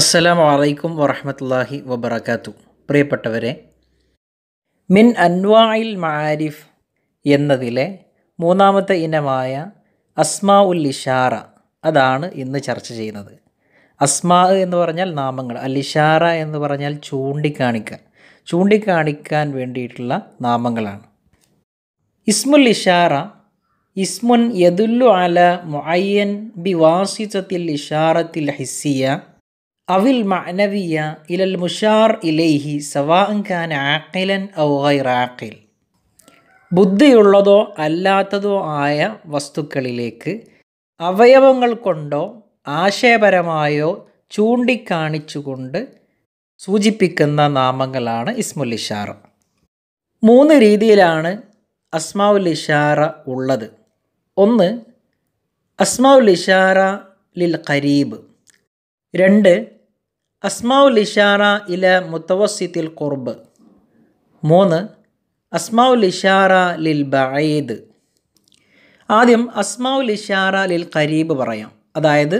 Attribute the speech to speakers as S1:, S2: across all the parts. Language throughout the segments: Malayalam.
S1: അസ്സലാം വലൈക്കും വറഹമത്തല്ലാഹി വബർക്കാത്തു പ്രിയപ്പെട്ടവരെ മിൻ അൻവായിൽ മാരിഫ് എന്നതിലെ മൂന്നാമത്തെ ഇനമായ അസ്മാ ഉൽ ഇഷാറ അതാണ് ഇന്ന് ചർച്ച ചെയ്യുന്നത് അസ്മാ എന്ന് പറഞ്ഞാൽ നാമങ്ങൾ അൽ ഇഷാറ എന്ന് പറഞ്ഞാൽ ചൂണ്ടിക്കാണിക്കുക ചൂണ്ടിക്കാണിക്കാൻ വേണ്ടിയിട്ടുള്ള നാമങ്ങളാണ് ഇസ്മുൽ ഇഷാറ ഇസ്മുൻ യദുല്ലു അല മുഅയ്യൻ ബി വാസിസത്തിൽ ഇഷാറത്തിൽ ഹിസ്സിയ അവിൽ മഅനവിയ ഇലൽ മുഷാർ ഇലൈഹി സവാൻ ഖാൻ ആഖിലൻ ഔ ഗൈർ ആഖിൽ ബുദ്ധിയുള്ളതോ അല്ലാത്തതോ ആയ വസ്തുക്കളിലേക്ക് അവയവങ്ങൾ കൊണ്ടോ ആശയപരമായോ ചൂണ്ടിക്കാണിച്ചുകൊണ്ട് സൂചിപ്പിക്കുന്ന നാമങ്ങളാണ് ഇസ്മുൽ ഇഷാറ മൂന്ന് രീതിയിലാണ് അസ്മാവുൽ ഇഷാറ ഉള്ളത് ഒന്ന് അസ്മാവുൽ ഇഷാറ ലിൽ ഖരീബ് രണ്ട് അസ്മാഉൽ ഇഷാറ ഇല മുത്തവസിത്തിൽ കുർബ് മൂന്ന് അസ്മാഉൽ ഇഷാറ ലിൽ ബഈദ് ആദ്യം അസ്മാഉൽ ഇഷാറ ലിൽ കരീബ് പറയാം അതായത്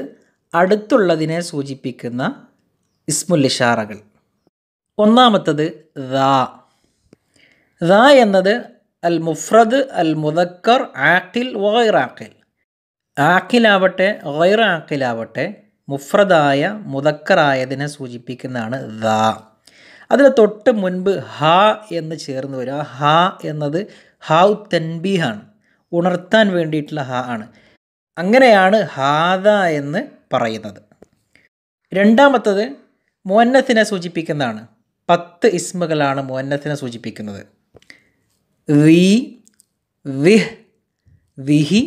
S1: അടുത്തുള്ളതിനെ സൂചിപ്പിക്കുന്ന ഇസ്മുൽ ഇഷാറകൾ ഒന്നാമത്തത് ദ എന്നത് അൽ മുഫ്രദ് അൽ മുദക്കർ ആക്കിൽ വൈറാക്കിൽ ആക്കിലാവട്ടെ വൈറാക്കിലാവട്ടെ മുഫ്രദായ മുതക്കറായതിനെ സൂചിപ്പിക്കുന്നതാണ് ദ അതിൽ തൊട്ട് മുൻപ് ഹ എന്ന് ചേർന്ന് വരും ആ ഹ എന്നത് തെൻബി തൻബീഹാണ് ഉണർത്താൻ വേണ്ടിയിട്ടുള്ള ഹ ആണ് അങ്ങനെയാണ് ഹാദ എന്ന് പറയുന്നത് രണ്ടാമത്തത് മോന്നത്തിനെ സൂചിപ്പിക്കുന്നതാണ് പത്ത് ഇസ്മുകളാണ് മോന്നത്തിനെ സൂചിപ്പിക്കുന്നത് വി വിഹ് വിഹി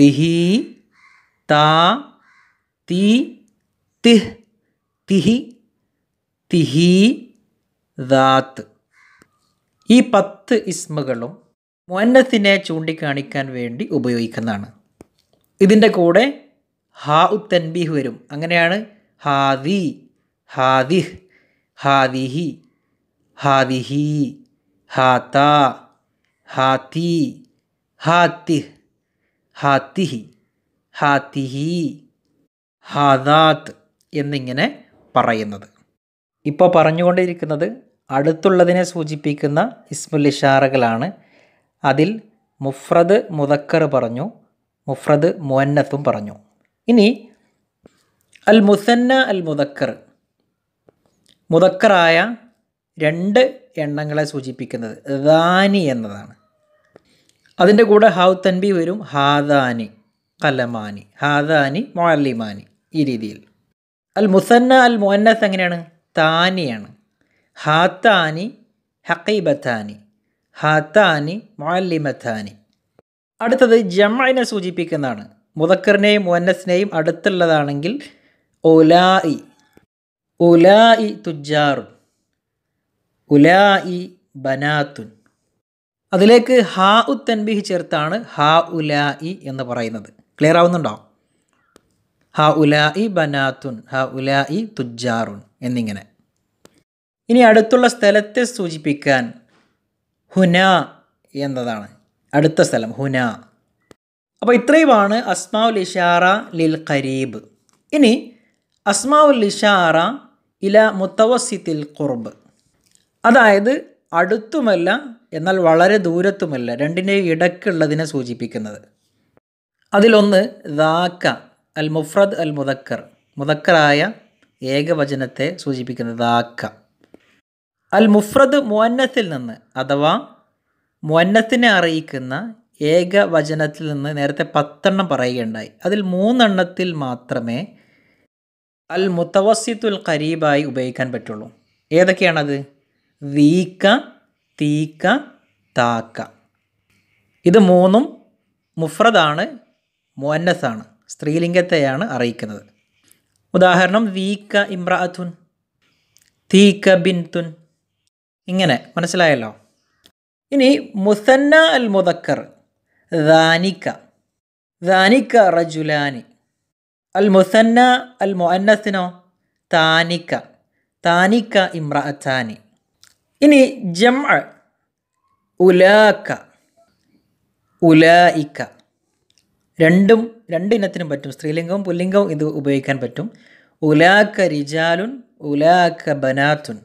S1: വിഹി താ തീ തിഹ് തിഹി തിഹീ ദാത്ത് ഈ പത്ത് ഇസ്മുകളും മൊന്നത്തിനെ ചൂണ്ടിക്കാണിക്കാൻ വേണ്ടി ഉപയോഗിക്കുന്നതാണ് ഇതിൻ്റെ കൂടെ ഹാ ഉ തൻബീഹ് വരും അങ്ങനെയാണ് ഹാദി ഹാദിഹ് ഹാദിഹി ഹാദിഹി ഹാത്ത ഹാത്തി ഹാത്തിഹ് ഹാത്തിഹി ഹാത്തിഹി ഹദാത്ത് എന്നിങ്ങനെ പറയുന്നത് ഇപ്പോൾ പറഞ്ഞുകൊണ്ടിരിക്കുന്നത് അടുത്തുള്ളതിനെ സൂചിപ്പിക്കുന്ന ഇസ്മുൽ ഇഷാറകളാണ് അതിൽ മുഫ്രദ് മുതക്കർ പറഞ്ഞു മുഫ്രദ് മുഅന്നത്തും പറഞ്ഞു ഇനി അൽ മുസന്ന അൽ മുതക്കർ മുതക്കറായ രണ്ട് എണ്ണങ്ങളെ സൂചിപ്പിക്കുന്നത് ദാനി എന്നതാണ് അതിൻ്റെ കൂടെ ഹൗ തൻബി വരും ഹാദാനി കലമാനി ഹാദാനി മാലിമാനി ഈ രീതിയിൽ അൽ മുസന്ന അൽ മുഹന്നസ് എങ്ങനെയാണ് താനിയാണ് ഹാത്താനി ഹക്കൈബത്താനി ഹാത്താനി മാലിമത്താനി അടുത്തത് ജമ്മിനെ സൂചിപ്പിക്കുന്നതാണ് മുതക്കറിനെയും മുഹന്നസിനെയും അടുത്തുള്ളതാണെങ്കിൽ ഇ ഇ തുജാറു തുജാറുൻ ഇ ബനാത്തുൻ അതിലേക്ക് ഹാ ഉ തൻബിഹ് ചേർത്താണ് ഹാ ഉലാ ഇ എന്ന് പറയുന്നത് ക്ലിയർ ആവുന്നുണ്ടോ ഹ ഉലായി ബനാത്തുൻ ഹ ഉലായി തുജാറുൻ എന്നിങ്ങനെ ഇനി അടുത്തുള്ള സ്ഥലത്തെ സൂചിപ്പിക്കാൻ ഹുന എന്നതാണ് അടുത്ത സ്ഥലം ഹുന അപ്പോൾ ഇത്രയുമാണ് അസ്മാഉൽ ഇഷാറ ലിൽ ഖരീബ് ഇനി അസ്മാഉൽ ഇഷാറ ഇല മുത്തവസിത്തിൽ കുറുബ് അതായത് അടുത്തുമല്ല എന്നാൽ വളരെ ദൂരത്തുമല്ല രണ്ടിൻ്റെയും ഇടയ്ക്കുള്ളതിനെ സൂചിപ്പിക്കുന്നത് അതിലൊന്ന് ദാക്ക അൽ മുഫ്രദ് അൽ മുദക്കർ മുതക്കറായ ഏകവചനത്തെ സൂചിപ്പിക്കുന്നത് ആക്ക അൽ മുഫ്രദ് മുഅന്നത്തിൽ നിന്ന് അഥവാ മുഅന്നത്തിനെ അറിയിക്കുന്ന ഏകവചനത്തിൽ നിന്ന് നേരത്തെ പത്തെണ്ണം പറയുകയുണ്ടായി അതിൽ മൂന്നെണ്ണത്തിൽ മാത്രമേ അൽ മുത്തവസിത്തുൽ ഖരീബായി ഉപയോഗിക്കാൻ പറ്റുള്ളൂ ഏതൊക്കെയാണത് വീക്ക തീക്ക താക്ക ഇത് മൂന്നും മുഫ്രദാണ് മുഅന്നസാണ് സ്ത്രീലിംഗത്തെയാണ് അറിയിക്കുന്നത് ഉദാഹരണം വീക്ക ഇമ്രാഥുൻ തീക്ക ബിൻതുൻ ഇങ്ങനെ മനസ്സിലായല്ലോ ഇനി മുസന്ന അൽ മുദക്കർ ദാനിക്ക ദാനിക്ക റജുലാനി അൽ മുസന്ന അൽ മൊഅന്നസിനോ താനിക്ക താനിക്ക ഇമ്രാഅത്താനി ഇനി ജം ഉലാക്ക ഉലായിക്ക രണ്ടും രണ്ട് ഇനത്തിനും പറ്റും സ്ത്രീലിംഗവും പുല്ലിംഗവും ഇത് ഉപയോഗിക്കാൻ പറ്റും ഉലാക്ക റിജാലുൻ ഉലാക്ക ബനാത്തുൻ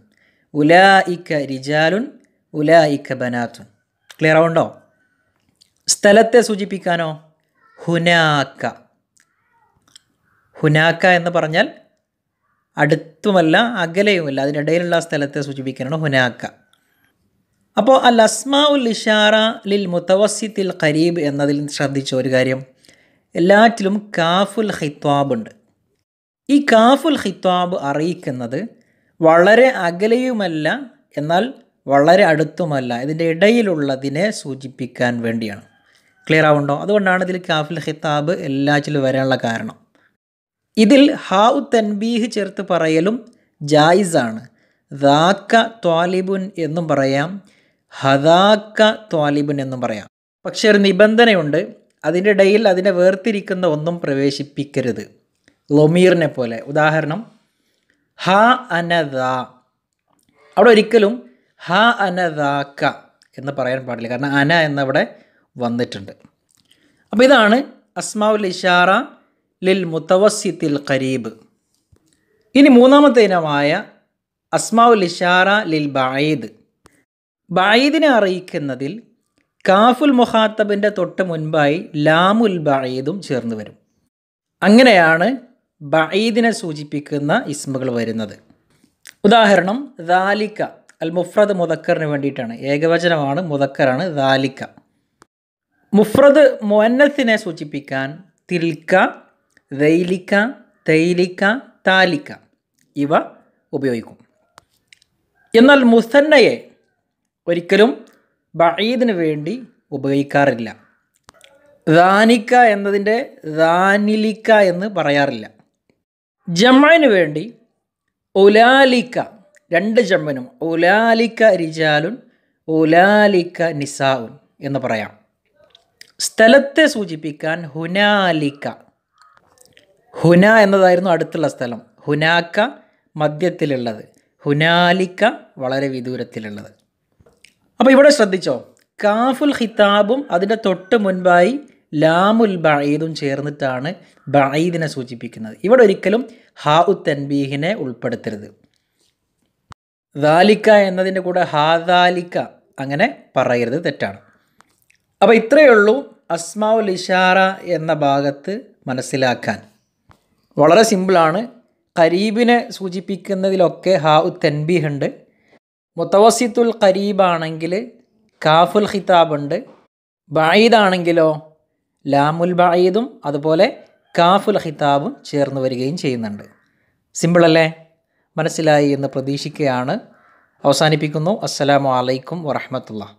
S1: ഉലാ ഇക്ക റിജാലുൻ ഉലാ ഇക്ക ബനാത്തുൻ ക്ലിയർ ആവുണ്ടോ സ്ഥലത്തെ സൂചിപ്പിക്കാനോ ഹുനാക്ക ഹുനാക്ക എന്ന് പറഞ്ഞാൽ അടുത്തുമല്ല അകലെയുമല്ല അതിനിടയിലുള്ള സ്ഥലത്തെ സൂചിപ്പിക്കാനാണ് ഹുനാക്ക അപ്പോൾ അൽ അസ്മാ ഉൽ ഇഷാറ ലിൽ മുത്തവസിത്തിൽ ഖരീബ് എന്നതിൽ ശ്രദ്ധിച്ച ഒരു കാര്യം എല്ലാറ്റിലും കാഫുൽ ഹിത്വാബ് ഉണ്ട് ഈ കാഫുൽ ഹിത്വാബ് അറിയിക്കുന്നത് വളരെ അകലെയുമല്ല എന്നാൽ വളരെ അടുത്തുമല്ല ഇതിൻ്റെ ഇടയിലുള്ളതിനെ സൂചിപ്പിക്കാൻ വേണ്ടിയാണ് ക്ലിയർ ആവുണ്ടോ അതുകൊണ്ടാണ് ഇതിൽ കാഫുൽ ഹിത്താബ് എല്ലാറ്റിലും വരാനുള്ള കാരണം ഇതിൽ ഹാവ് തൻബീഹ് ചേർത്ത് പറയലും ജായിസാണ് ദാക്ക ത്വാലിബുൻ എന്നും പറയാം ഹദാക്ക ത്വാലിബുൻ എന്നും പറയാം പക്ഷേ ഒരു നിബന്ധനയുണ്ട് ഇടയിൽ അതിനെ വേർതിരിക്കുന്ന ഒന്നും പ്രവേശിപ്പിക്കരുത് ലൊമീറിനെ പോലെ ഉദാഹരണം ഹ അനദ അവിടെ ഒരിക്കലും ഹ അനദാക്ക എന്ന് പറയാൻ പാടില്ല കാരണം അന എന്നവിടെ വന്നിട്ടുണ്ട് അപ്പോൾ ഇതാണ് അസ്മാവുൽ ഇഷാറ ലിൽ മുത്തവസിത്തിൽ ഖരീബ് ഇനി മൂന്നാമത്തെ ഇനമായ അസ്മാവുൽ ഇഷാറ ലിൽ ബായിദ് ബായിദിനെ അറിയിക്കുന്നതിൽ കാഫുൽ മുഹാത്തബിൻ്റെ തൊട്ട് മുൻപായി ലാമുൽ ബഈദും ചേർന്ന് വരും അങ്ങനെയാണ് ബഈദിനെ സൂചിപ്പിക്കുന്ന ഇസ്മുകൾ വരുന്നത് ഉദാഹരണം ദാലിക്ക അൽ മുഫ്രദ് മുതക്കറിന് വേണ്ടിയിട്ടാണ് ഏകവചനമാണ് മുതക്കറാണ് ദാലിക്ക മുഫ്രദ് മൊന്നത്തിനെ സൂചിപ്പിക്കാൻ തിൽക്ക ദൈലിക്ക തൈലിക്ക താലിക്ക ഇവ ഉപയോഗിക്കും എന്നാൽ മുസന്നയെ ഒരിക്കലും ബഈദിന് വേണ്ടി ഉപയോഗിക്കാറില്ല ദാനിക്ക എന്നതിൻ്റെ ദാനിലിക്ക എന്ന് പറയാറില്ല ജമ്മിന് വേണ്ടി ഒലാലിക്ക രണ്ട് ജമ്മനും ഒലാലിക്ക റിജാലുൻ ഒലാലിക്ക നിസാവുൻ എന്ന് പറയാം സ്ഥലത്തെ സൂചിപ്പിക്കാൻ ഹുനാലിക്ക ഹുന എന്നതായിരുന്നു അടുത്തുള്ള സ്ഥലം ഹുനാക്ക മധ്യത്തിലുള്ളത് ഹുനാലിക്ക വളരെ വിദൂരത്തിലുള്ളത് അപ്പോൾ ഇവിടെ ശ്രദ്ധിച്ചോ കാഫുൽ ഹിതാബും അതിൻ്റെ തൊട്ട് മുൻപായി ലാമുൽ ബഴീദും ചേർന്നിട്ടാണ് ബഴീദിനെ സൂചിപ്പിക്കുന്നത് ഇവിടെ ഒരിക്കലും ഹാ ഉ തൻബീഹിനെ ഉൾപ്പെടുത്തരുത് ദാലിക്ക എന്നതിൻ്റെ കൂടെ ഹാദാലിക്ക അങ്ങനെ പറയരുത് തെറ്റാണ് അപ്പോൾ ഇത്രയേ ഉള്ളൂ അസ്മാവുൽ ഇഷാറ എന്ന ഭാഗത്ത് മനസ്സിലാക്കാൻ വളരെ സിമ്പിളാണ് കരീബിനെ സൂചിപ്പിക്കുന്നതിലൊക്കെ ഹാ ഉ തൻബീഹ് ഉണ്ട് മുത്തവസിത്തുൽ ഖരീബാണെങ്കിൽ കാഫുൽ ഉണ്ട് ബായിദാണെങ്കിലോ ലാമുൽ ബായിദും അതുപോലെ കാഫുൽ ഖിതാബും ചേർന്ന് വരികയും ചെയ്യുന്നുണ്ട് സിമ്പിളല്ലേ മനസ്സിലായി എന്ന് പ്രതീക്ഷിക്കുകയാണ് അവസാനിപ്പിക്കുന്നു അസ്സലാമു അലൈക്കും വറഹമത്തുള്ള